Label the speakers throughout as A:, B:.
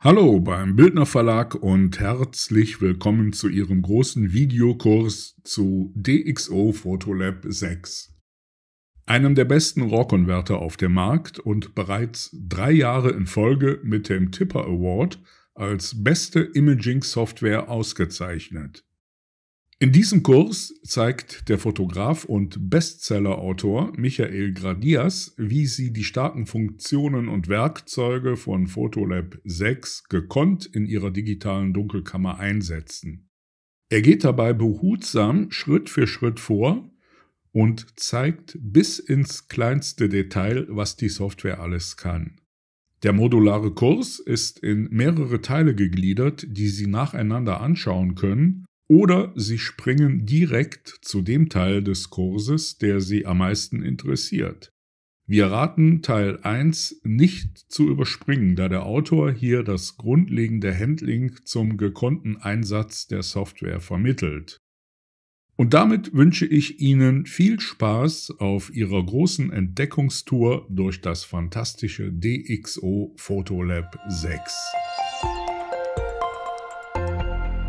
A: Hallo beim Bildner Verlag und herzlich willkommen zu Ihrem großen Videokurs zu DxO Photolab 6. Einem der besten Rohrkonverter auf dem Markt und bereits drei Jahre in Folge mit dem Tipper Award als beste Imaging Software ausgezeichnet. In diesem Kurs zeigt der Fotograf und Bestsellerautor Michael Gradias, wie Sie die starken Funktionen und Werkzeuge von Photolab 6 gekonnt in Ihrer digitalen Dunkelkammer einsetzen. Er geht dabei behutsam Schritt für Schritt vor und zeigt bis ins kleinste Detail, was die Software alles kann. Der modulare Kurs ist in mehrere Teile gegliedert, die Sie nacheinander anschauen können oder Sie springen direkt zu dem Teil des Kurses, der Sie am meisten interessiert. Wir raten Teil 1 nicht zu überspringen, da der Autor hier das grundlegende Handling zum gekonnten Einsatz der Software vermittelt. Und damit wünsche ich Ihnen viel Spaß auf Ihrer großen Entdeckungstour durch das fantastische DXO Photolab 6.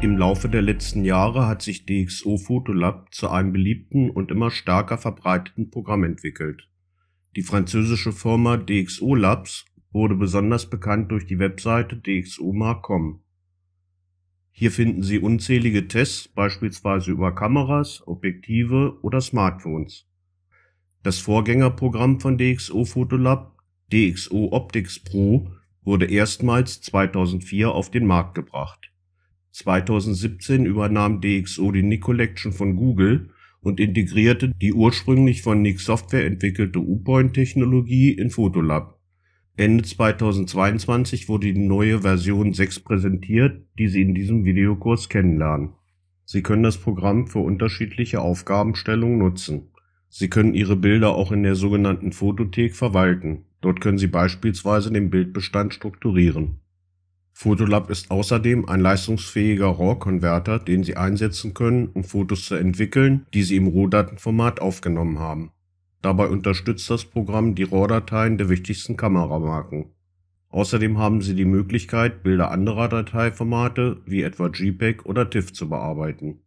A: Im Laufe der letzten Jahre hat sich DxO
B: Photolab zu einem beliebten und immer stärker verbreiteten Programm entwickelt. Die französische Firma DxO Labs wurde besonders bekannt durch die Webseite dxoma.com. Hier finden Sie unzählige Tests beispielsweise über Kameras, Objektive oder Smartphones. Das Vorgängerprogramm von DxO Photolab, DxO Optics Pro, wurde erstmals 2004 auf den Markt gebracht 2017 übernahm DxO die Nick Collection von Google und integrierte die ursprünglich von Nick Software entwickelte u point technologie in Photolab. Ende 2022 wurde die neue Version 6 präsentiert, die Sie in diesem Videokurs kennenlernen. Sie können das Programm für unterschiedliche Aufgabenstellungen nutzen. Sie können Ihre Bilder auch in der sogenannten Fotothek verwalten. Dort können Sie beispielsweise den Bildbestand strukturieren. Photolab ist außerdem ein leistungsfähiger RAW-Konverter, den Sie einsetzen können, um Fotos zu entwickeln, die Sie im Rohdatenformat aufgenommen haben. Dabei unterstützt das Programm die RAW-Dateien der wichtigsten Kameramarken. Außerdem haben Sie die Möglichkeit, Bilder anderer Dateiformate wie etwa JPEG oder TIFF zu bearbeiten.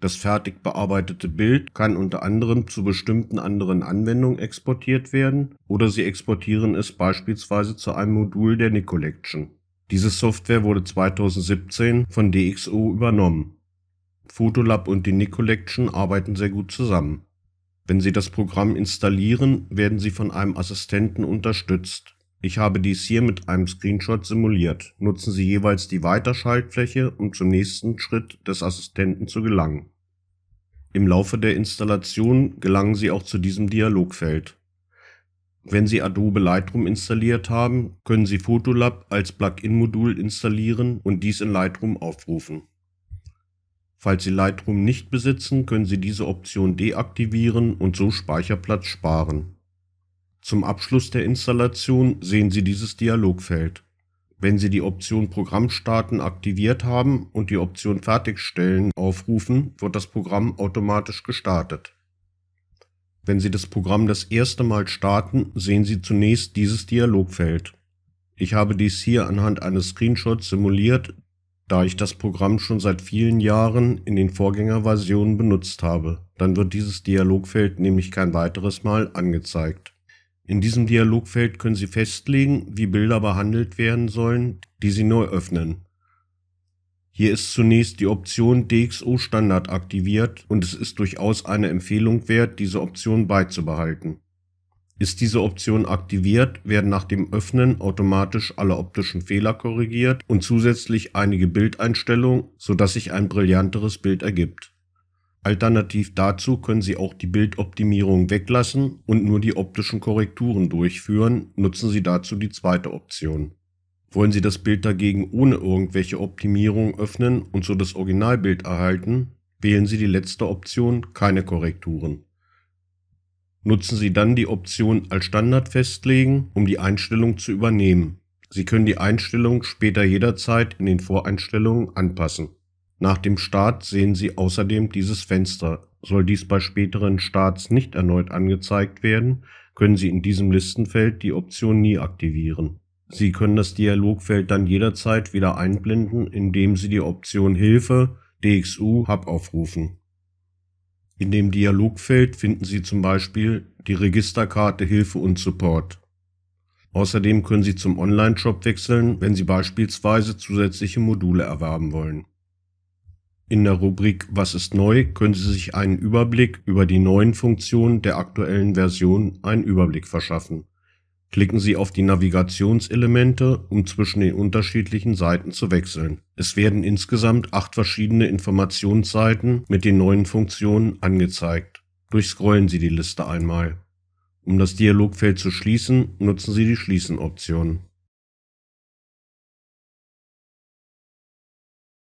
B: Das fertig bearbeitete Bild kann unter anderem zu bestimmten anderen Anwendungen exportiert werden oder Sie exportieren es beispielsweise zu einem Modul der Collection. Diese Software wurde 2017 von DxO übernommen. Photolab und die Nick Collection arbeiten sehr gut zusammen. Wenn Sie das Programm installieren, werden Sie von einem Assistenten unterstützt. Ich habe dies hier mit einem Screenshot simuliert. Nutzen Sie jeweils die Weiterschaltfläche, um zum nächsten Schritt des Assistenten zu gelangen. Im Laufe der Installation gelangen Sie auch zu diesem Dialogfeld wenn Sie Adobe Lightroom installiert haben, können Sie Photolab als Plugin-Modul installieren und dies in Lightroom aufrufen. Falls Sie Lightroom nicht besitzen, können Sie diese Option deaktivieren und so Speicherplatz sparen. Zum Abschluss der Installation sehen Sie dieses Dialogfeld. Wenn Sie die Option Programm starten aktiviert haben und die Option Fertigstellen aufrufen, wird das Programm automatisch gestartet. Wenn Sie das Programm das erste Mal starten, sehen Sie zunächst dieses Dialogfeld. Ich habe dies hier anhand eines Screenshots simuliert, da ich das Programm schon seit vielen Jahren in den Vorgängerversionen benutzt habe. Dann wird dieses Dialogfeld nämlich kein weiteres Mal angezeigt. In diesem Dialogfeld können Sie festlegen, wie Bilder behandelt werden sollen, die Sie neu öffnen. Hier ist zunächst die Option DxO Standard aktiviert und es ist durchaus eine Empfehlung wert, diese Option beizubehalten. Ist diese Option aktiviert, werden nach dem Öffnen automatisch alle optischen Fehler korrigiert und zusätzlich einige Bildeinstellungen, sodass sich ein brillanteres Bild ergibt. Alternativ dazu können Sie auch die Bildoptimierung weglassen und nur die optischen Korrekturen durchführen, nutzen Sie dazu die zweite Option. Wollen Sie das Bild dagegen ohne irgendwelche Optimierung öffnen und so das Originalbild erhalten, wählen Sie die letzte Option Keine Korrekturen. Nutzen Sie dann die Option als Standard festlegen, um die Einstellung zu übernehmen. Sie können die Einstellung später jederzeit in den Voreinstellungen anpassen. Nach dem Start sehen Sie außerdem dieses Fenster. Soll dies bei späteren Starts nicht erneut angezeigt werden, können Sie in diesem Listenfeld die Option Nie aktivieren. Sie können das Dialogfeld dann jederzeit wieder einblenden, indem Sie die Option Hilfe DXU Hub aufrufen. In dem Dialogfeld finden Sie zum Beispiel die Registerkarte Hilfe und Support. Außerdem können Sie zum Online-Shop wechseln, wenn Sie beispielsweise zusätzliche Module erwerben wollen. In der Rubrik Was ist neu können Sie sich einen Überblick über die neuen Funktionen der aktuellen Version einen Überblick verschaffen. Klicken Sie auf die Navigationselemente, um zwischen den unterschiedlichen Seiten zu wechseln. Es werden insgesamt acht verschiedene Informationsseiten mit den neuen Funktionen angezeigt. Durchscrollen Sie die Liste einmal. Um das Dialogfeld zu schließen, nutzen Sie die Schließen-Option.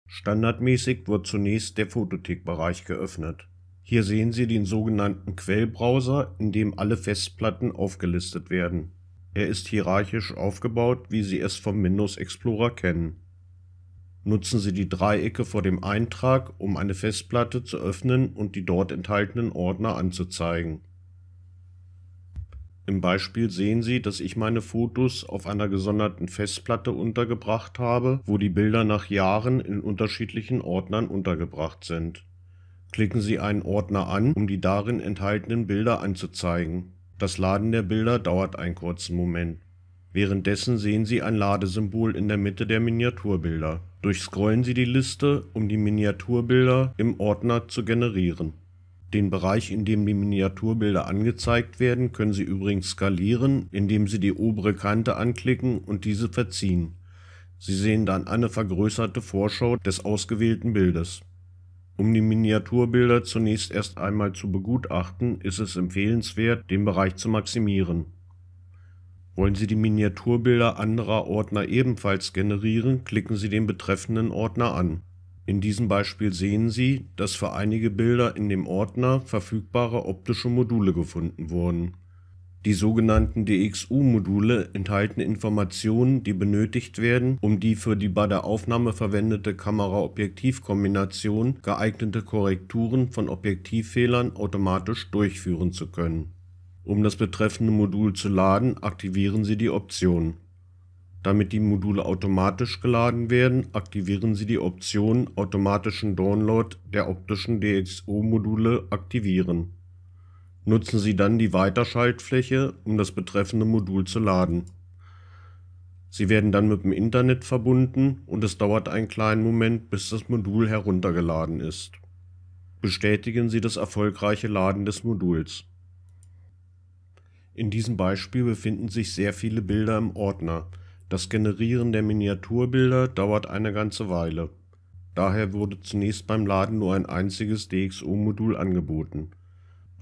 B: Standardmäßig wird zunächst der Fotothek-Bereich geöffnet. Hier sehen Sie den sogenannten Quellbrowser, in dem alle Festplatten aufgelistet werden. Er ist hierarchisch aufgebaut, wie Sie es vom Windows Explorer kennen. Nutzen Sie die Dreiecke vor dem Eintrag, um eine Festplatte zu öffnen und die dort enthaltenen Ordner anzuzeigen. Im Beispiel sehen Sie, dass ich meine Fotos auf einer gesonderten Festplatte untergebracht habe, wo die Bilder nach Jahren in unterschiedlichen Ordnern untergebracht sind. Klicken Sie einen Ordner an, um die darin enthaltenen Bilder anzuzeigen. Das Laden der Bilder dauert einen kurzen Moment. Währenddessen sehen Sie ein Ladesymbol in der Mitte der Miniaturbilder. Durchscrollen Sie die Liste, um die Miniaturbilder im Ordner zu generieren. Den Bereich, in dem die Miniaturbilder angezeigt werden, können Sie übrigens skalieren, indem Sie die obere Kante anklicken und diese verziehen. Sie sehen dann eine vergrößerte Vorschau des ausgewählten Bildes. Um die Miniaturbilder zunächst erst einmal zu begutachten, ist es empfehlenswert, den Bereich zu maximieren. Wollen Sie die Miniaturbilder anderer Ordner ebenfalls generieren, klicken Sie den betreffenden Ordner an. In diesem Beispiel sehen Sie, dass für einige Bilder in dem Ordner verfügbare optische Module gefunden wurden die sogenannten DXU-Module enthalten Informationen, die benötigt werden, um die für die bei der Aufnahme verwendete Kamera-Objektiv-Kombination geeignete Korrekturen von Objektivfehlern automatisch durchführen zu können. Um das betreffende Modul zu laden, aktivieren Sie die Option. Damit die Module automatisch geladen werden, aktivieren Sie die Option Automatischen Download der optischen DXO-Module aktivieren Nutzen Sie dann die Weiterschaltfläche, um das betreffende Modul zu laden. Sie werden dann mit dem Internet verbunden und es dauert einen kleinen Moment, bis das Modul heruntergeladen ist. Bestätigen Sie das erfolgreiche Laden des Moduls. In diesem Beispiel befinden sich sehr viele Bilder im Ordner. Das Generieren der Miniaturbilder dauert eine ganze Weile. Daher wurde zunächst beim Laden nur ein einziges DXO-Modul angeboten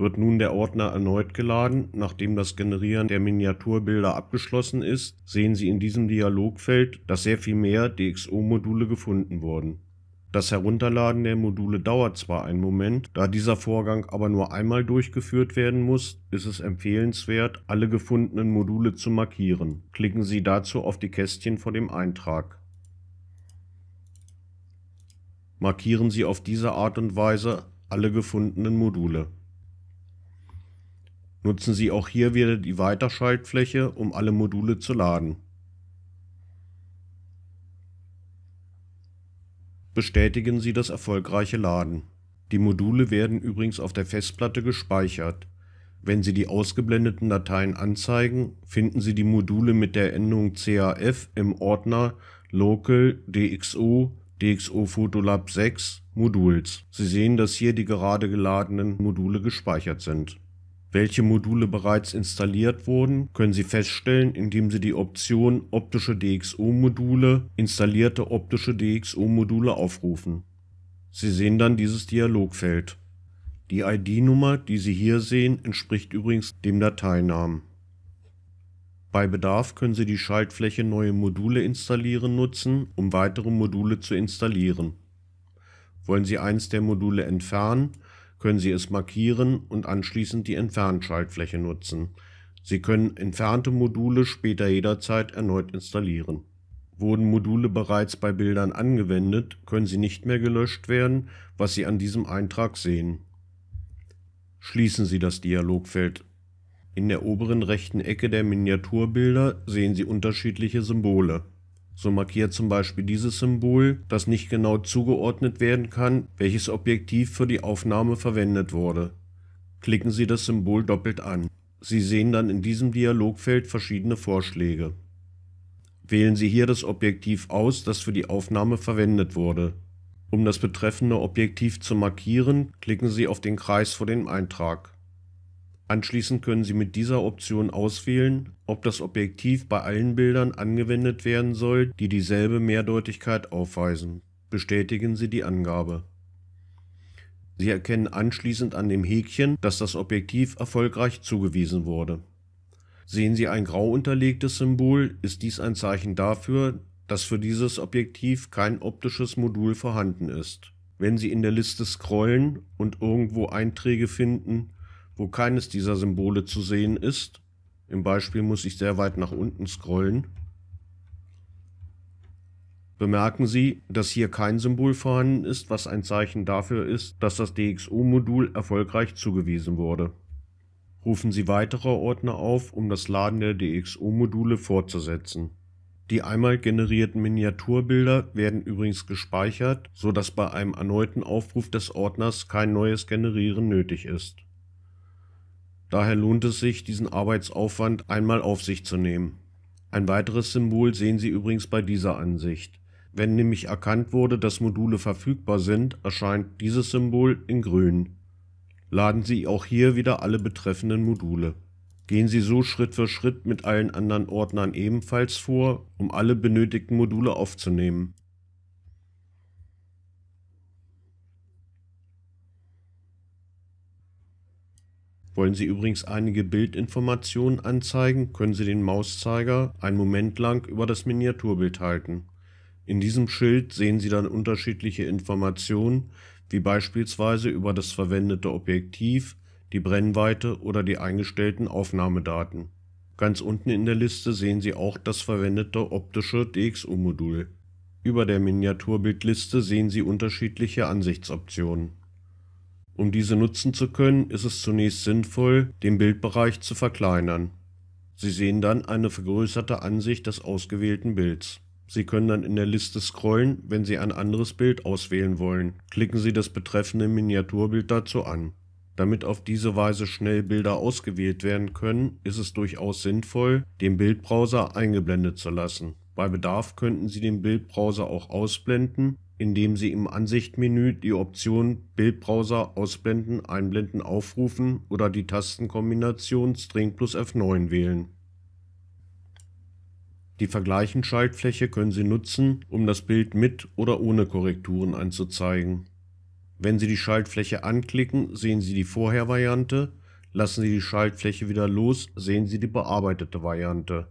B: wird nun der Ordner erneut geladen. Nachdem das Generieren der Miniaturbilder abgeschlossen ist, sehen Sie in diesem Dialogfeld, dass sehr viel mehr DxO-Module gefunden wurden. Das Herunterladen der Module dauert zwar einen Moment, da dieser Vorgang aber nur einmal durchgeführt werden muss, ist es empfehlenswert, alle gefundenen Module zu markieren. Klicken Sie dazu auf die Kästchen vor dem Eintrag. Markieren Sie auf diese Art und Weise alle gefundenen Module nutzen Sie auch hier wieder die Weiterschaltfläche, um alle Module zu laden. Bestätigen Sie das erfolgreiche Laden. Die Module werden übrigens auf der Festplatte gespeichert. Wenn Sie die ausgeblendeten Dateien anzeigen, finden Sie die Module mit der Endung CAF im Ordner Local DXO DXO Photolab 6 Moduls. Sie sehen, dass hier die gerade geladenen Module gespeichert sind welche Module bereits installiert wurden, können Sie feststellen, indem Sie die Option Optische DxO-Module, installierte optische DxO-Module aufrufen. Sie sehen dann dieses Dialogfeld. Die ID-Nummer, die Sie hier sehen, entspricht übrigens dem Dateinamen. Bei Bedarf können Sie die Schaltfläche Neue Module installieren nutzen, um weitere Module zu installieren. Wollen Sie eins der Module entfernen, können Sie es markieren und anschließend die Entfernschaltfläche nutzen. Sie können entfernte Module später jederzeit erneut installieren. Wurden Module bereits bei Bildern angewendet, können sie nicht mehr gelöscht werden, was Sie an diesem Eintrag sehen. Schließen Sie das Dialogfeld. In der oberen rechten Ecke der Miniaturbilder sehen Sie unterschiedliche Symbole. So markiert zum Beispiel dieses Symbol, dass nicht genau zugeordnet werden kann, welches Objektiv für die Aufnahme verwendet wurde. Klicken Sie das Symbol doppelt an. Sie sehen dann in diesem Dialogfeld verschiedene Vorschläge. Wählen Sie hier das Objektiv aus, das für die Aufnahme verwendet wurde. Um das betreffende Objektiv zu markieren, klicken Sie auf den Kreis vor dem Eintrag. Anschließend können Sie mit dieser Option auswählen, ob das Objektiv bei allen Bildern angewendet werden soll, die dieselbe Mehrdeutigkeit aufweisen. Bestätigen Sie die Angabe. Sie erkennen anschließend an dem Häkchen, dass das Objektiv erfolgreich zugewiesen wurde. Sehen Sie ein grau unterlegtes Symbol, ist dies ein Zeichen dafür, dass für dieses Objektiv kein optisches Modul vorhanden ist. Wenn Sie in der Liste scrollen und irgendwo Einträge finden, wo keines dieser Symbole zu sehen ist. Im Beispiel muss ich sehr weit nach unten scrollen. Bemerken Sie, dass hier kein Symbol vorhanden ist, was ein Zeichen dafür ist, dass das DXO-Modul erfolgreich zugewiesen wurde. Rufen Sie weitere Ordner auf, um das Laden der DXO-Module fortzusetzen. Die einmal generierten Miniaturbilder werden übrigens gespeichert, sodass bei einem erneuten Aufruf des Ordners kein neues Generieren nötig ist. Daher lohnt es sich, diesen Arbeitsaufwand einmal auf sich zu nehmen. Ein weiteres Symbol sehen Sie übrigens bei dieser Ansicht. Wenn nämlich erkannt wurde, dass Module verfügbar sind, erscheint dieses Symbol in grün. Laden Sie auch hier wieder alle betreffenden Module. Gehen Sie so Schritt für Schritt mit allen anderen Ordnern ebenfalls vor, um alle benötigten Module aufzunehmen. Wollen Sie übrigens einige Bildinformationen anzeigen, können Sie den Mauszeiger einen Moment lang über das Miniaturbild halten. In diesem Schild sehen Sie dann unterschiedliche Informationen, wie beispielsweise über das verwendete Objektiv, die Brennweite oder die eingestellten Aufnahmedaten. Ganz unten in der Liste sehen Sie auch das verwendete optische dxu modul Über der Miniaturbildliste sehen Sie unterschiedliche Ansichtsoptionen. Um diese nutzen zu können, ist es zunächst sinnvoll, den Bildbereich zu verkleinern. Sie sehen dann eine vergrößerte Ansicht des ausgewählten Bilds. Sie können dann in der Liste scrollen, wenn Sie ein anderes Bild auswählen wollen. Klicken Sie das betreffende Miniaturbild dazu an. Damit auf diese Weise schnell Bilder ausgewählt werden können, ist es durchaus sinnvoll, den Bildbrowser eingeblendet zu lassen. Bei Bedarf könnten Sie den Bildbrowser auch ausblenden indem Sie im Ansichtmenü die Option Bildbrowser ausblenden, einblenden, aufrufen oder die Tastenkombination String plus F9 wählen. Die Vergleichen-Schaltfläche können Sie nutzen, um das Bild mit oder ohne Korrekturen anzuzeigen. Wenn Sie die Schaltfläche anklicken, sehen Sie die Vorher-Variante, lassen Sie die Schaltfläche wieder los, sehen Sie die bearbeitete Variante.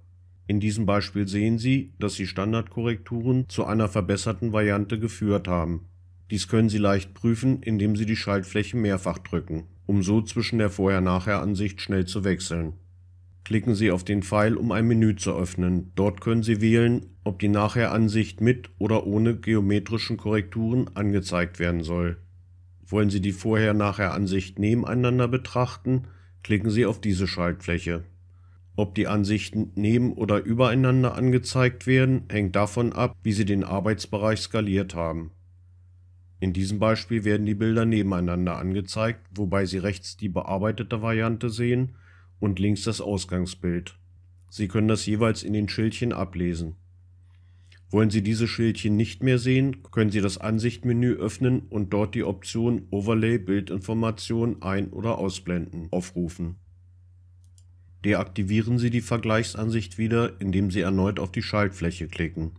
B: In diesem Beispiel sehen Sie, dass die Standardkorrekturen zu einer verbesserten Variante geführt haben. Dies können Sie leicht prüfen, indem Sie die Schaltfläche mehrfach drücken, um so zwischen der Vorher-Nachher-Ansicht schnell zu wechseln. Klicken Sie auf den Pfeil, um ein Menü zu öffnen. Dort können Sie wählen, ob die Nachher-Ansicht mit oder ohne geometrischen Korrekturen angezeigt werden soll. Wollen Sie die Vorher-Nachher-Ansicht nebeneinander betrachten, klicken Sie auf diese Schaltfläche. Ob die Ansichten neben- oder übereinander angezeigt werden, hängt davon ab, wie Sie den Arbeitsbereich skaliert haben. In diesem Beispiel werden die Bilder nebeneinander angezeigt, wobei Sie rechts die bearbeitete Variante sehen und links das Ausgangsbild. Sie können das jeweils in den Schildchen ablesen. Wollen Sie diese Schildchen nicht mehr sehen, können Sie das Ansichtmenü öffnen und dort die Option Overlay Bildinformation ein- oder ausblenden aufrufen. Deaktivieren Sie die Vergleichsansicht wieder, indem Sie erneut auf die Schaltfläche klicken.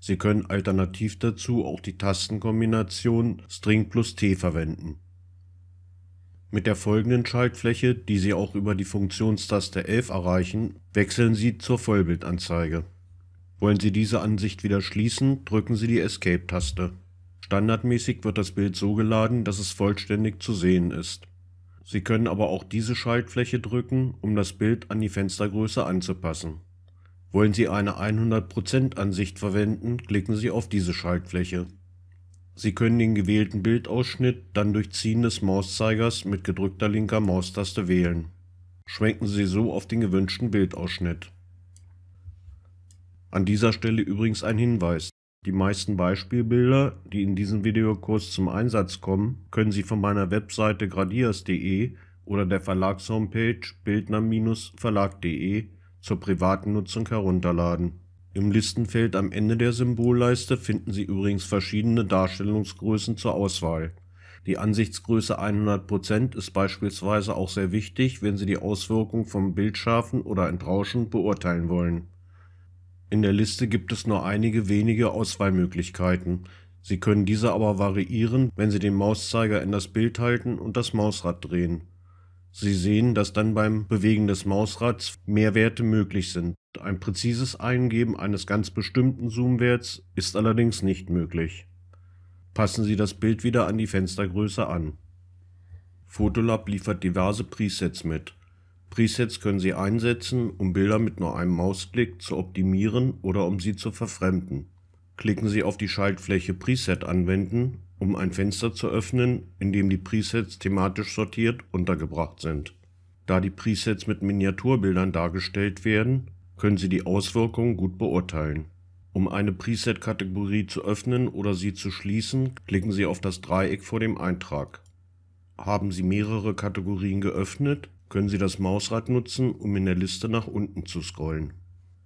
B: Sie können alternativ dazu auch die Tastenkombination String plus T verwenden. Mit der folgenden Schaltfläche, die Sie auch über die Funktionstaste 11 erreichen, wechseln Sie zur Vollbildanzeige. Wollen Sie diese Ansicht wieder schließen, drücken Sie die Escape-Taste. Standardmäßig wird das Bild so geladen, dass es vollständig zu sehen ist. Sie können aber auch diese Schaltfläche drücken, um das Bild an die Fenstergröße anzupassen. Wollen Sie eine 100% Ansicht verwenden, klicken Sie auf diese Schaltfläche. Sie können den gewählten Bildausschnitt dann durch Ziehen des Mauszeigers mit gedrückter linker Maustaste wählen. Schwenken Sie so auf den gewünschten Bildausschnitt. An dieser Stelle übrigens ein Hinweis die meisten Beispielbilder, die in diesem Videokurs zum Einsatz kommen, können Sie von meiner Webseite gradias.de oder der Verlagshomepage bildner-verlag.de zur privaten Nutzung herunterladen. Im Listenfeld am Ende der Symbolleiste finden Sie übrigens verschiedene Darstellungsgrößen zur Auswahl. Die Ansichtsgröße 100% ist beispielsweise auch sehr wichtig, wenn Sie die Auswirkung von bildscharfen oder Entrauschen beurteilen wollen in der Liste gibt es nur einige wenige Auswahlmöglichkeiten. Sie können diese aber variieren, wenn Sie den Mauszeiger in das Bild halten und das Mausrad drehen. Sie sehen, dass dann beim Bewegen des Mausrads mehr Werte möglich sind. Ein präzises Eingeben eines ganz bestimmten Zoomwerts ist allerdings nicht möglich. Passen Sie das Bild wieder an die Fenstergröße an. Fotolab liefert diverse Presets mit. Presets können Sie einsetzen, um Bilder mit nur einem Mausklick zu optimieren oder um sie zu verfremden. Klicken Sie auf die Schaltfläche Preset anwenden, um ein Fenster zu öffnen, in dem die Presets thematisch sortiert untergebracht sind. Da die Presets mit Miniaturbildern dargestellt werden, können Sie die Auswirkungen gut beurteilen. Um eine Preset-Kategorie zu öffnen oder sie zu schließen, klicken Sie auf das Dreieck vor dem Eintrag. Haben Sie mehrere Kategorien geöffnet, können Sie das Mausrad nutzen, um in der Liste nach unten zu scrollen.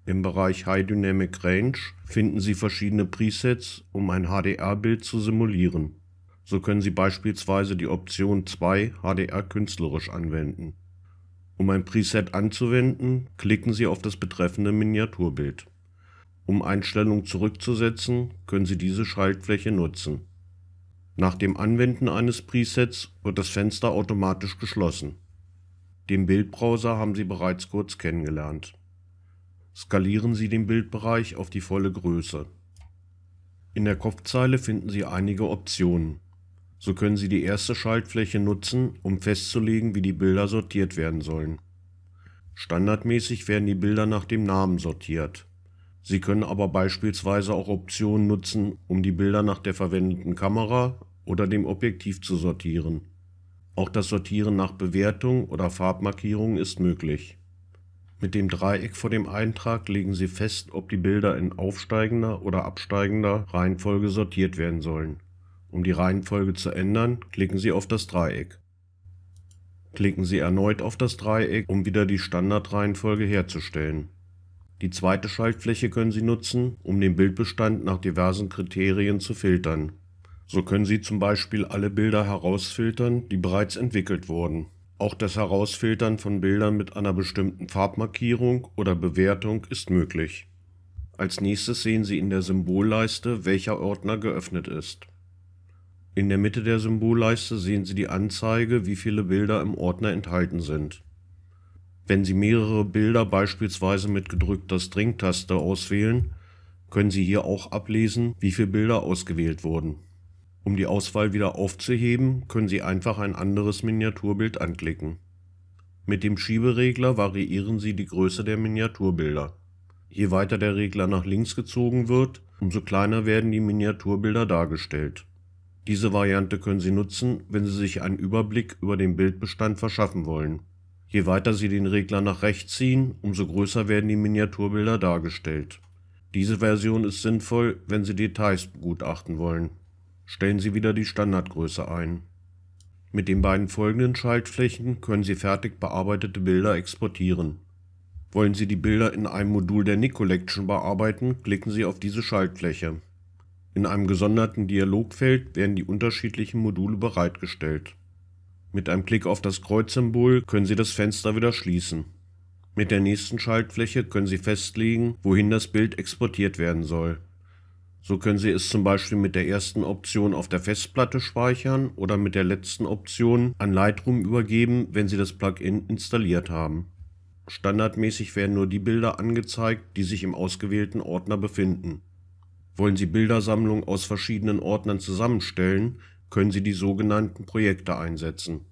B: Im Bereich High Dynamic Range finden Sie verschiedene Presets, um ein HDR-Bild zu simulieren. So können Sie beispielsweise die Option 2 HDR künstlerisch anwenden. Um ein Preset anzuwenden, klicken Sie auf das betreffende Miniaturbild. Um Einstellungen zurückzusetzen, können Sie diese Schaltfläche nutzen. Nach dem Anwenden eines Presets wird das Fenster automatisch geschlossen. Den Bildbrowser haben Sie bereits kurz kennengelernt. Skalieren Sie den Bildbereich auf die volle Größe. In der Kopfzeile finden Sie einige Optionen. So können Sie die erste Schaltfläche nutzen, um festzulegen, wie die Bilder sortiert werden sollen. Standardmäßig werden die Bilder nach dem Namen sortiert. Sie können aber beispielsweise auch Optionen nutzen, um die Bilder nach der verwendeten Kamera oder dem Objektiv zu sortieren. Auch das Sortieren nach Bewertung oder Farbmarkierung ist möglich. Mit dem Dreieck vor dem Eintrag legen Sie fest, ob die Bilder in aufsteigender oder absteigender Reihenfolge sortiert werden sollen. Um die Reihenfolge zu ändern, klicken Sie auf das Dreieck. Klicken Sie erneut auf das Dreieck, um wieder die Standardreihenfolge herzustellen. Die zweite Schaltfläche können Sie nutzen, um den Bildbestand nach diversen Kriterien zu filtern. So können Sie zum Beispiel alle Bilder herausfiltern, die bereits entwickelt wurden. Auch das Herausfiltern von Bildern mit einer bestimmten Farbmarkierung oder Bewertung ist möglich. Als nächstes sehen Sie in der Symbolleiste, welcher Ordner geöffnet ist. In der Mitte der Symbolleiste sehen Sie die Anzeige, wie viele Bilder im Ordner enthalten sind. Wenn Sie mehrere Bilder beispielsweise mit gedrückter String-Taste auswählen, können Sie hier auch ablesen, wie viele Bilder ausgewählt wurden. Um die Auswahl wieder aufzuheben, können Sie einfach ein anderes Miniaturbild anklicken. Mit dem Schieberegler variieren Sie die Größe der Miniaturbilder. Je weiter der Regler nach links gezogen wird, umso kleiner werden die Miniaturbilder dargestellt. Diese Variante können Sie nutzen, wenn Sie sich einen Überblick über den Bildbestand verschaffen wollen. Je weiter Sie den Regler nach rechts ziehen, umso größer werden die Miniaturbilder dargestellt. Diese Version ist sinnvoll, wenn Sie Details begutachten wollen. Stellen Sie wieder die Standardgröße ein. Mit den beiden folgenden Schaltflächen können Sie fertig bearbeitete Bilder exportieren. Wollen Sie die Bilder in einem Modul der Nick Collection bearbeiten, klicken Sie auf diese Schaltfläche. In einem gesonderten Dialogfeld werden die unterschiedlichen Module bereitgestellt. Mit einem Klick auf das Kreuzsymbol können Sie das Fenster wieder schließen. Mit der nächsten Schaltfläche können Sie festlegen, wohin das Bild exportiert werden soll. So können Sie es zum Beispiel mit der ersten Option auf der Festplatte speichern oder mit der letzten Option an Lightroom übergeben, wenn Sie das Plugin installiert haben. Standardmäßig werden nur die Bilder angezeigt, die sich im ausgewählten Ordner befinden. Wollen Sie Bildersammlungen aus verschiedenen Ordnern zusammenstellen, können Sie die sogenannten Projekte einsetzen.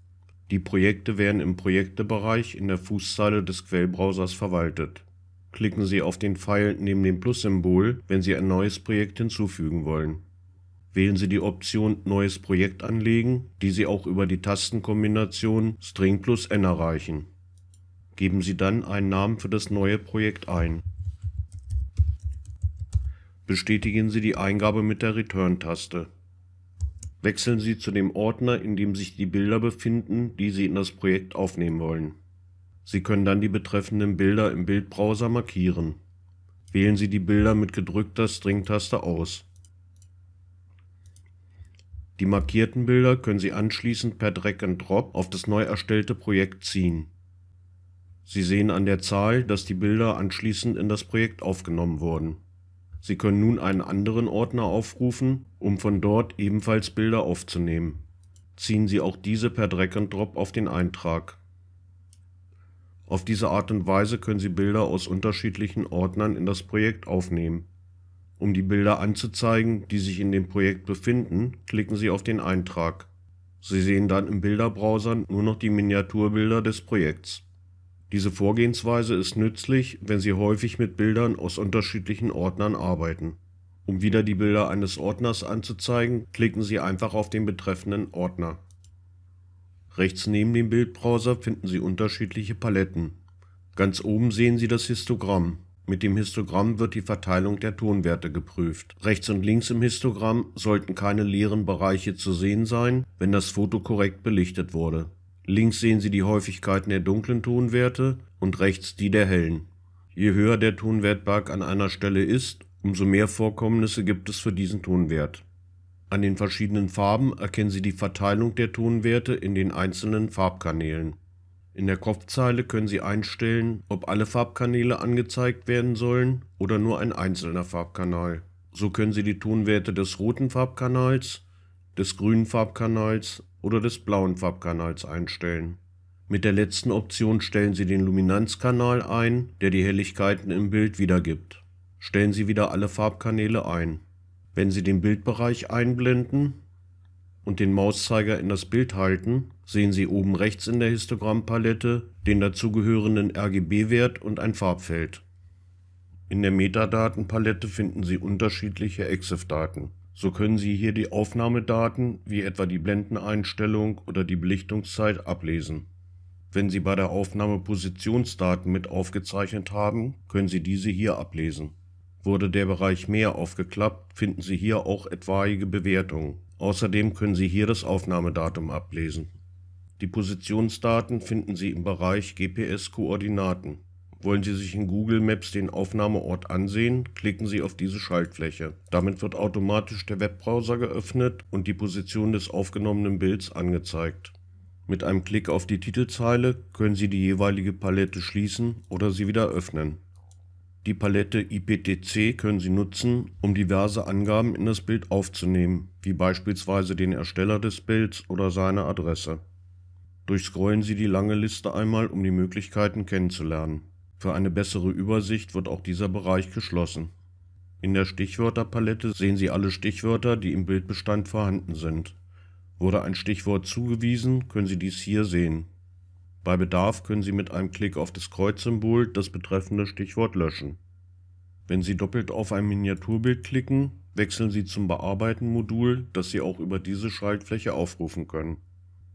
B: Die Projekte werden im Projektebereich in der Fußzeile des Quellbrowsers verwaltet. Klicken Sie auf den Pfeil neben dem Plus-Symbol, wenn Sie ein neues Projekt hinzufügen wollen. Wählen Sie die Option Neues Projekt anlegen, die Sie auch über die Tastenkombination String plus N erreichen. Geben Sie dann einen Namen für das neue Projekt ein. Bestätigen Sie die Eingabe mit der Return-Taste. Wechseln Sie zu dem Ordner, in dem sich die Bilder befinden, die Sie in das Projekt aufnehmen wollen. Sie können dann die betreffenden Bilder im Bildbrowser markieren. Wählen Sie die Bilder mit gedrückter String-Taste aus. Die markierten Bilder können Sie anschließend per Drag and Drop auf das neu erstellte Projekt ziehen. Sie sehen an der Zahl, dass die Bilder anschließend in das Projekt aufgenommen wurden. Sie können nun einen anderen Ordner aufrufen, um von dort ebenfalls Bilder aufzunehmen. Ziehen Sie auch diese per Drag and Drop auf den Eintrag. Auf diese Art und Weise können Sie Bilder aus unterschiedlichen Ordnern in das Projekt aufnehmen. Um die Bilder anzuzeigen, die sich in dem Projekt befinden, klicken Sie auf den Eintrag. Sie sehen dann im Bilderbrowser nur noch die Miniaturbilder des Projekts. Diese Vorgehensweise ist nützlich, wenn Sie häufig mit Bildern aus unterschiedlichen Ordnern arbeiten. Um wieder die Bilder eines Ordners anzuzeigen, klicken Sie einfach auf den betreffenden Ordner. Rechts neben dem Bildbrowser finden Sie unterschiedliche Paletten. Ganz oben sehen Sie das Histogramm. Mit dem Histogramm wird die Verteilung der Tonwerte geprüft. Rechts und links im Histogramm sollten keine leeren Bereiche zu sehen sein, wenn das Foto korrekt belichtet wurde. Links sehen Sie die Häufigkeiten der dunklen Tonwerte und rechts die der hellen. Je höher der Tonwertberg an einer Stelle ist, umso mehr Vorkommnisse gibt es für diesen Tonwert. An den verschiedenen Farben erkennen Sie die Verteilung der Tonwerte in den einzelnen Farbkanälen. In der Kopfzeile können Sie einstellen, ob alle Farbkanäle angezeigt werden sollen oder nur ein einzelner Farbkanal. So können Sie die Tonwerte des roten Farbkanals, des grünen Farbkanals oder des blauen Farbkanals einstellen. Mit der letzten Option stellen Sie den Luminanzkanal ein, der die Helligkeiten im Bild wiedergibt. Stellen Sie wieder alle Farbkanäle ein. Wenn Sie den Bildbereich einblenden und den Mauszeiger in das Bild halten, sehen Sie oben rechts in der Histogrammpalette den dazugehörenden RGB-Wert und ein Farbfeld. In der Metadatenpalette finden Sie unterschiedliche EXIF-Daten. So können Sie hier die Aufnahmedaten wie etwa die Blendeneinstellung oder die Belichtungszeit ablesen. Wenn Sie bei der Aufnahme Positionsdaten mit aufgezeichnet haben, können Sie diese hier ablesen. Wurde der Bereich mehr aufgeklappt, finden Sie hier auch etwaige Bewertungen. Außerdem können Sie hier das Aufnahmedatum ablesen. Die Positionsdaten finden Sie im Bereich GPS-Koordinaten. Wollen Sie sich in Google Maps den Aufnahmeort ansehen, klicken Sie auf diese Schaltfläche. Damit wird automatisch der Webbrowser geöffnet und die Position des aufgenommenen Bilds angezeigt. Mit einem Klick auf die Titelzeile können Sie die jeweilige Palette schließen oder sie wieder öffnen. Die Palette IPTC können Sie nutzen, um diverse Angaben in das Bild aufzunehmen, wie beispielsweise den Ersteller des Bilds oder seine Adresse. Durchscrollen Sie die lange Liste einmal, um die Möglichkeiten kennenzulernen. Für eine bessere Übersicht wird auch dieser Bereich geschlossen. In der Stichwörterpalette sehen Sie alle Stichwörter, die im Bildbestand vorhanden sind. Wurde ein Stichwort zugewiesen, können Sie dies hier sehen. Bei Bedarf können Sie mit einem Klick auf das Kreuzsymbol das betreffende Stichwort löschen. Wenn Sie doppelt auf ein Miniaturbild klicken, wechseln Sie zum Bearbeiten-Modul, das Sie auch über diese Schaltfläche aufrufen können.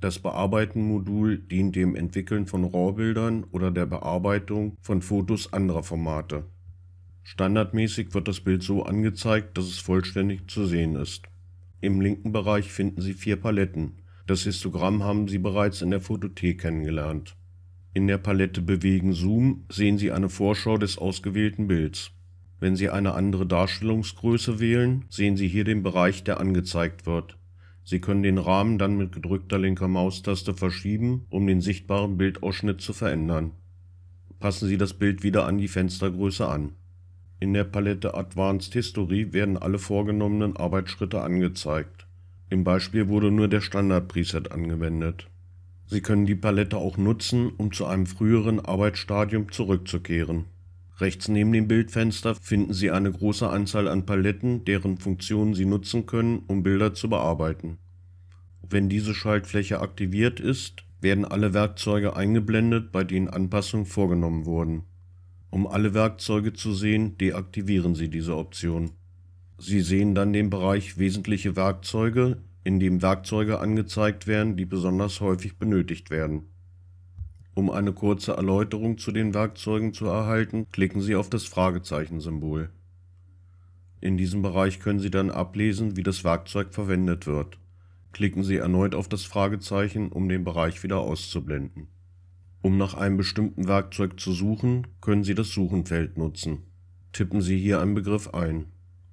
B: Das Bearbeiten-Modul dient dem Entwickeln von RAW-Bildern oder der Bearbeitung von Fotos anderer Formate. Standardmäßig wird das Bild so angezeigt, dass es vollständig zu sehen ist. Im linken Bereich finden Sie vier Paletten, das Histogramm haben Sie bereits in der Fotothek kennengelernt. In der Palette Bewegen Zoom sehen Sie eine Vorschau des ausgewählten Bilds. Wenn Sie eine andere Darstellungsgröße wählen, sehen Sie hier den Bereich, der angezeigt wird. Sie können den Rahmen dann mit gedrückter linker Maustaste verschieben, um den sichtbaren Bildausschnitt zu verändern. Passen Sie das Bild wieder an die Fenstergröße an. In der Palette Advanced History werden alle vorgenommenen Arbeitsschritte angezeigt. Im Beispiel wurde nur der Standard-Preset angewendet. Sie können die Palette auch nutzen, um zu einem früheren Arbeitsstadium zurückzukehren. Rechts neben dem Bildfenster finden Sie eine große Anzahl an Paletten, deren Funktionen Sie nutzen können, um Bilder zu bearbeiten. Wenn diese Schaltfläche aktiviert ist, werden alle Werkzeuge eingeblendet, bei denen Anpassungen vorgenommen wurden. Um alle Werkzeuge zu sehen, deaktivieren Sie diese Option. Sie sehen dann den Bereich Wesentliche Werkzeuge, in dem Werkzeuge angezeigt werden, die besonders häufig benötigt werden. Um eine kurze Erläuterung zu den Werkzeugen zu erhalten, klicken Sie auf das Fragezeichen-Symbol. In diesem Bereich können Sie dann ablesen, wie das Werkzeug verwendet wird. Klicken Sie erneut auf das Fragezeichen, um den Bereich wieder auszublenden. Um nach einem bestimmten Werkzeug zu suchen, können Sie das Suchenfeld nutzen. Tippen Sie hier einen Begriff ein.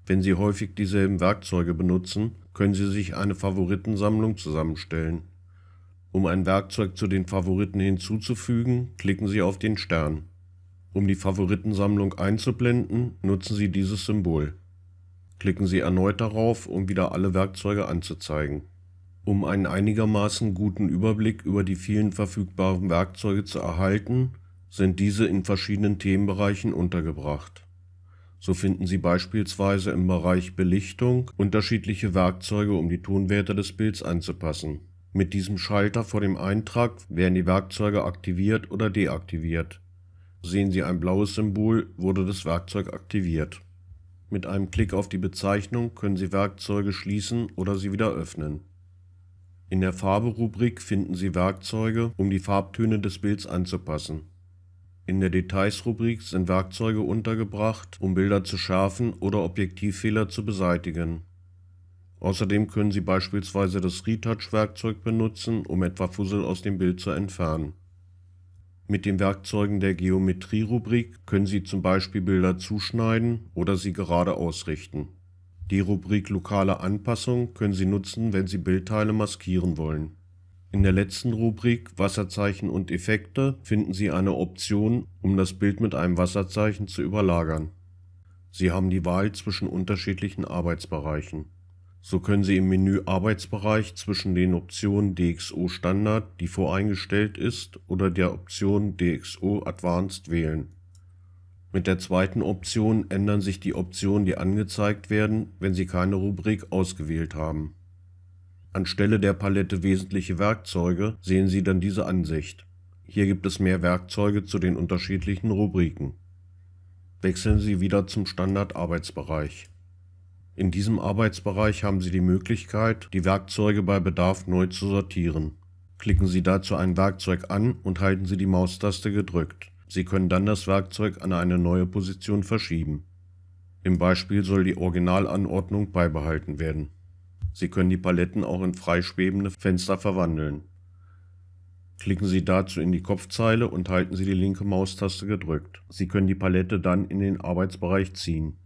B: Wenn Sie häufig dieselben Werkzeuge benutzen, können Sie sich eine Favoritensammlung zusammenstellen. Um ein Werkzeug zu den Favoriten hinzuzufügen, klicken Sie auf den Stern. Um die Favoritensammlung einzublenden, nutzen Sie dieses Symbol. Klicken Sie erneut darauf, um wieder alle Werkzeuge anzuzeigen. Um einen einigermaßen guten Überblick über die vielen verfügbaren Werkzeuge zu erhalten, sind diese in verschiedenen Themenbereichen untergebracht. So finden Sie beispielsweise im Bereich Belichtung unterschiedliche Werkzeuge, um die Tonwerte des Bilds anzupassen. Mit diesem Schalter vor dem Eintrag werden die Werkzeuge aktiviert oder deaktiviert. Sehen Sie ein blaues Symbol, wurde das Werkzeug aktiviert. Mit einem Klick auf die Bezeichnung können Sie Werkzeuge schließen oder sie wieder öffnen. In der Farberubrik finden Sie Werkzeuge, um die Farbtöne des Bilds anzupassen. In der Details-Rubrik sind Werkzeuge untergebracht, um Bilder zu schärfen oder Objektivfehler zu beseitigen. Außerdem können Sie beispielsweise das Retouch-Werkzeug benutzen, um etwa Fussel aus dem Bild zu entfernen. Mit den Werkzeugen der Geometrie-Rubrik können Sie zum Beispiel Bilder zuschneiden oder sie gerade ausrichten. Die Rubrik Lokale Anpassung können Sie nutzen, wenn Sie Bildteile maskieren wollen. In der letzten Rubrik Wasserzeichen und Effekte finden Sie eine Option, um das Bild mit einem Wasserzeichen zu überlagern. Sie haben die Wahl zwischen unterschiedlichen Arbeitsbereichen. So können Sie im Menü Arbeitsbereich zwischen den Optionen DxO Standard, die voreingestellt ist, oder der Option DxO Advanced wählen. Mit der zweiten Option ändern sich die Optionen, die angezeigt werden, wenn Sie keine Rubrik ausgewählt haben. Anstelle der Palette Wesentliche Werkzeuge sehen Sie dann diese Ansicht. Hier gibt es mehr Werkzeuge zu den unterschiedlichen Rubriken. Wechseln Sie wieder zum Standard-Arbeitsbereich. In diesem Arbeitsbereich haben Sie die Möglichkeit, die Werkzeuge bei Bedarf neu zu sortieren. Klicken Sie dazu ein Werkzeug an und halten Sie die Maustaste gedrückt. Sie können dann das Werkzeug an eine neue Position verschieben. Im Beispiel soll die Originalanordnung beibehalten werden. Sie können die Paletten auch in freischwebende Fenster verwandeln. Klicken Sie dazu in die Kopfzeile und halten Sie die linke Maustaste gedrückt. Sie können die Palette dann in den Arbeitsbereich ziehen.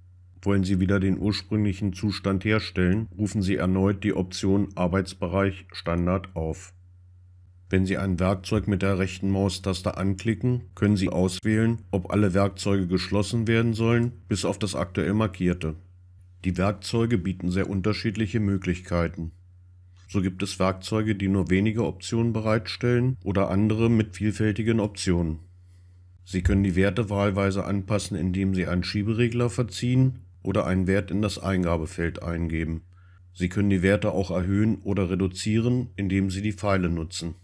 B: Wollen Sie wieder den ursprünglichen Zustand herstellen, rufen Sie erneut die Option Arbeitsbereich Standard auf. Wenn Sie ein Werkzeug mit der rechten Maustaste anklicken, können Sie auswählen, ob alle Werkzeuge geschlossen werden sollen, bis auf das aktuell markierte. Die Werkzeuge bieten sehr unterschiedliche Möglichkeiten. So gibt es Werkzeuge, die nur wenige Optionen bereitstellen oder andere mit vielfältigen Optionen. Sie können die Werte wahlweise anpassen, indem Sie einen Schieberegler verziehen oder einen Wert in das Eingabefeld eingeben. Sie können die Werte auch erhöhen oder reduzieren, indem Sie die Pfeile nutzen.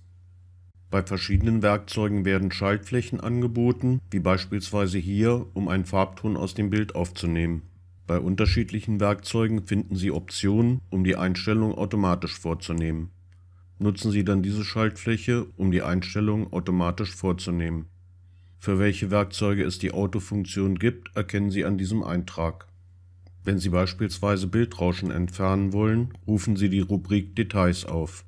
B: Bei verschiedenen Werkzeugen werden Schaltflächen angeboten, wie beispielsweise hier, um einen Farbton aus dem Bild aufzunehmen. Bei unterschiedlichen Werkzeugen finden Sie Optionen, um die Einstellung automatisch vorzunehmen. Nutzen Sie dann diese Schaltfläche, um die Einstellung automatisch vorzunehmen. Für welche Werkzeuge es die Autofunktion gibt, erkennen Sie an diesem Eintrag. Wenn Sie beispielsweise Bildrauschen entfernen wollen, rufen Sie die Rubrik Details auf.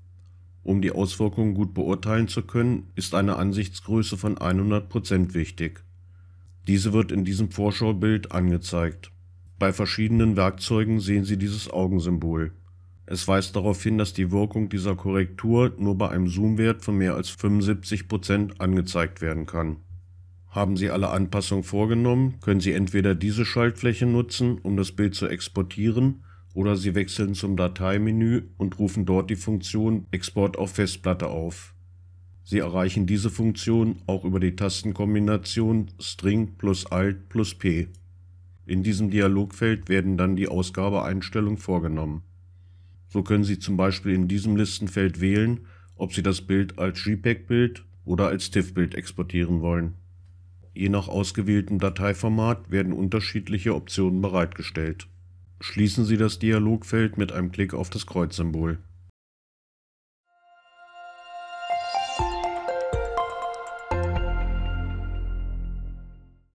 B: Um die Auswirkungen gut beurteilen zu können, ist eine Ansichtsgröße von 100% wichtig. Diese wird in diesem Vorschaubild angezeigt. Bei verschiedenen Werkzeugen sehen Sie dieses Augensymbol. Es weist darauf hin, dass die Wirkung dieser Korrektur nur bei einem Zoomwert von mehr als 75% angezeigt werden kann. Haben Sie alle Anpassungen vorgenommen, können Sie entweder diese Schaltfläche nutzen, um das Bild zu exportieren, oder Sie wechseln zum Dateimenü und rufen dort die Funktion Export auf Festplatte auf. Sie erreichen diese Funktion auch über die Tastenkombination String plus Alt plus P. In diesem Dialogfeld werden dann die Ausgabeeinstellungen vorgenommen. So können Sie zum Beispiel in diesem Listenfeld wählen, ob Sie das Bild als JPEG-Bild oder als TIFF-Bild exportieren wollen. Je nach ausgewähltem Dateiformat werden unterschiedliche Optionen bereitgestellt. Schließen Sie das Dialogfeld mit einem Klick auf das Kreuzsymbol.